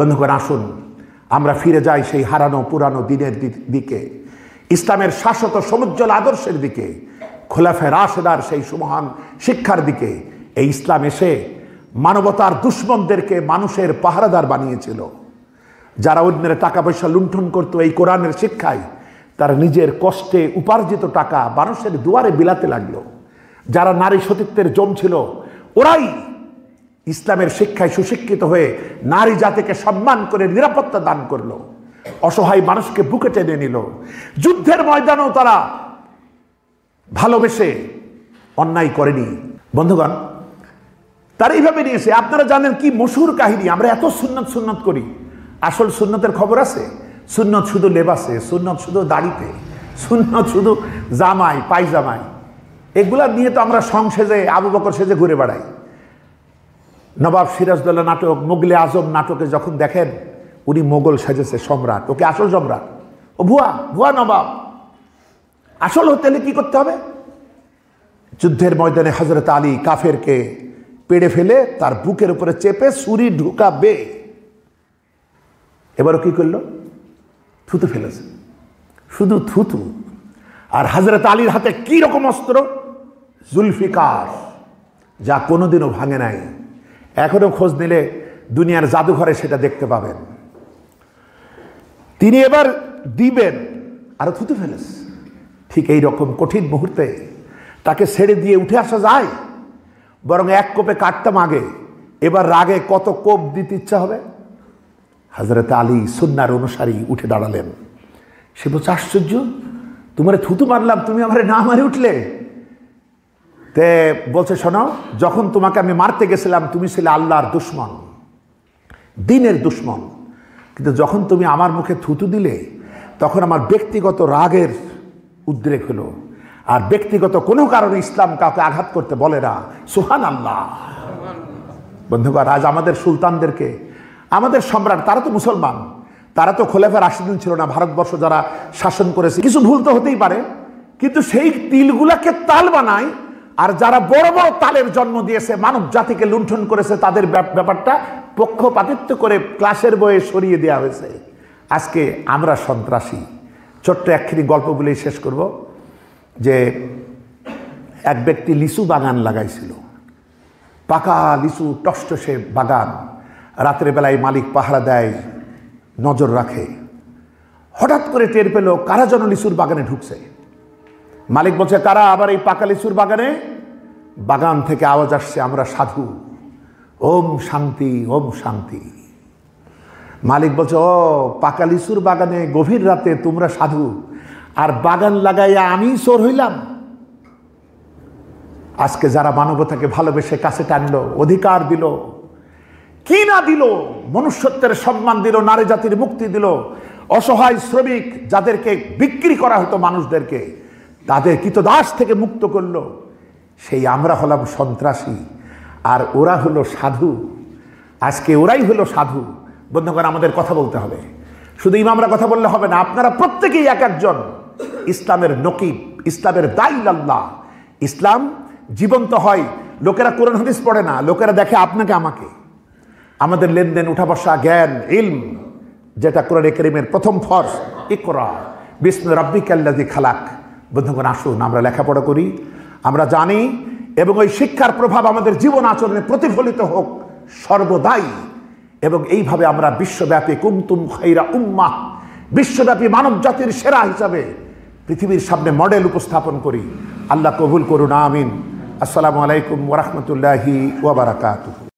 বন্ধুগণ আসুন আমরা ফিরে যাই সেই হারানো পুরানো দিনের দিকে ইসলামের শাশ্বত সমুজ্জ্বল আদর্শের দিকে খোলাফে রাশেদার সেই সুমহান শিক্ষার দিকে এই ইসলাম এসে মানবতার দুশ্মনদেরকে মানুষের পাহারাদার বানিয়েছিল যারা অন্যের টাকা পয়সা লুণ্ঠন করত এই কোরআনের শিক্ষায় তারা নিজের কষ্টে উপার্জিত টাকা মানুষের দুয়ারে বিলাতে লাগলো যারা নারী সতীত্বের জম ছিল ওরাই ইসলামের শিক্ষায় সুশিক্ষিত হয়ে নারী জাতিকে সম্মান করে নিরাপত্তা দান করলো অসহায় মানুষকে বুকে টেনে নিল যুদ্ধের ময়দানেও তারা ভালোবেসে অন্যায় করেনি বন্ধুগণ তারা এইভাবে নিয়েছে আপনারা জানেন কি মসুর কাহিনী আমরা এত সুন্নত সুন্নত করি আসল সুন্নতের খবর আছে সুন্নত শুধু লেবাসে সুন্নত শুধু দাড়িতে সুন্নত শুধু জামাই পাইজামাই এগুলা নিয়ে তো আমরা সং সেজে আবু বকর সেজে ঘুরে বেড়াই নবাব সিরাজদৌল্লা নাটক মোগলে আজম নাটকে যখন দেখেন উনি মোগল সাজেছে সম্রাট ওকে আসল সম্রাট ও ভুয়া ভুয়া নবাব আসল হতে হলে কী করতে হবে যুদ্ধের ময়দানে হজরত আলী কাফেরকে পেড়ে ফেলে তার বুকের উপরে চেপে সুরি ঢুকাবে এবারও কী করলো থুতু ফেলেছে শুধু থুতু আর হজরত আলীর হাতে কী রকম অস্ত্র জুলফিকার যা কোনোদিনও ভাঙে নাই এখনও খোঁজ নিলে দুনিয়ার জাদুঘরে সেটা দেখতে পাবেন তিনি এবার দিবেন আরও থুতু ফেলেস ঠিক এই রকম কঠিন মুহূর্তে তাকে ছেড়ে দিয়ে উঠে আসা যায় বরং এক কোপে কাটতাম আগে এবার রাগে কত কোপ দিতে ইচ্ছা হবে হাজরত আলী সুন্নার অনুসারী উঠে দাঁড়ালেন সে বলছে আশ্চর্য তোমার থুতু মারলাম তুমি আমার না মারে উঠলে তে বলছে শোনো যখন তোমাকে আমি মারতে গেছিলাম তুমি ছিলে আল্লাহর দুশ্মন দিনের দুশ্মন কিন্তু যখন তুমি আমার মুখে থুতু দিলে তখন আমার ব্যক্তিগত রাগের উদ্রেক হলো আর ব্যক্তিগত কোনো কারণে ইসলাম কাউকে আঘাত করতে বলে না সুহান আল্লাহ বন্ধুগণ আজ আমাদের সুলতানদেরকে আমাদের সম্রাট তারা তো মুসলমান তারা তো খোলেফা রাশিদিন ছিল না ভারতবর্ষ যারা শাসন করেছে কিছু ভুল তো হতেই পারে কিন্তু সেই তিলগুলাকে তাল বানায় আর যারা বড় বড় তালের জন্ম দিয়েছে মানব জাতিকে লুণ্ঠন করেছে তাদের ব্যাপারটা পক্ষপাতিত্ব করে ক্লাসের বয়ে সরিয়ে দেওয়া হয়েছে আজকে আমরা সন্ত্রাসী ছোট্ট একখানি গল্প বলেই শেষ করব যে এক ব্যক্তি লিচু বাগান লাগাইছিল পাকা লিচু সে বাগান রাতের বেলায় মালিক পাহারা দেয় নজর রাখে হঠাৎ করে টের পেল কারা যেন লিচুর বাগানে ঢুকছে মালিক বলছে কারা আবার এই পাকা লিচুর বাগানে বাগান থেকে আওয়াজ আসছে আমরা সাধু ওম শান্তি ওম শান্তি মালিক বলছে ও পাকা লিচুর বাগানে গভীর রাতে তোমরা সাধু আর বাগান লাগাইয়া আমি চোর হইলাম আজকে যারা মানবতাকে ভালোবেসে কাছে টানল অধিকার দিল কি না দিল মনুষ্যত্বের সম্মান দিল নারী জাতির মুক্তি দিল অসহায় শ্রমিক যাদেরকে বিক্রি করা হতো মানুষদেরকে তাদের দাস থেকে মুক্ত করলো সেই আমরা হলাম সন্ত্রাসী আর ওরা হলো সাধু আজকে ওরাই হলো সাধু বন্ধুগণ আমাদের কথা বলতে হবে শুধু ইমামরা কথা বললে হবে না আপনারা প্রত্যেকেই এক একজন ইসলামের নকিব ইসলামের দাইল লাল্লা ইসলাম জীবন্ত হয় লোকেরা কোরআন হাদিস পড়ে না লোকেরা দেখে আপনাকে আমাকে আমাদের লেনদেন উঠা বসা জ্ঞান ইলম যেটা কোরআন করিমের প্রথম ফর্স ইকরা বিষ্ণু রব্বিক আল্লাদি খালাক বন্ধুগণ আসুন আমরা লেখাপড়া করি আমরা জানি এবং ওই শিক্ষার প্রভাব আমাদের জীবন আচরণে প্রতিফলিত হোক সর্বদাই এবং এইভাবে আমরা বিশ্বব্যাপী কুমতুম খৈরা উম্মা বিশ্বব্যাপী মানব জাতির সেরা হিসাবে পৃথিবীর সামনে মডেল উপস্থাপন করি আল্লাহ কবুল করুন আমিন আসসালামু আলাইকুম ওরহমতুল্লাহি ওবরাকাতু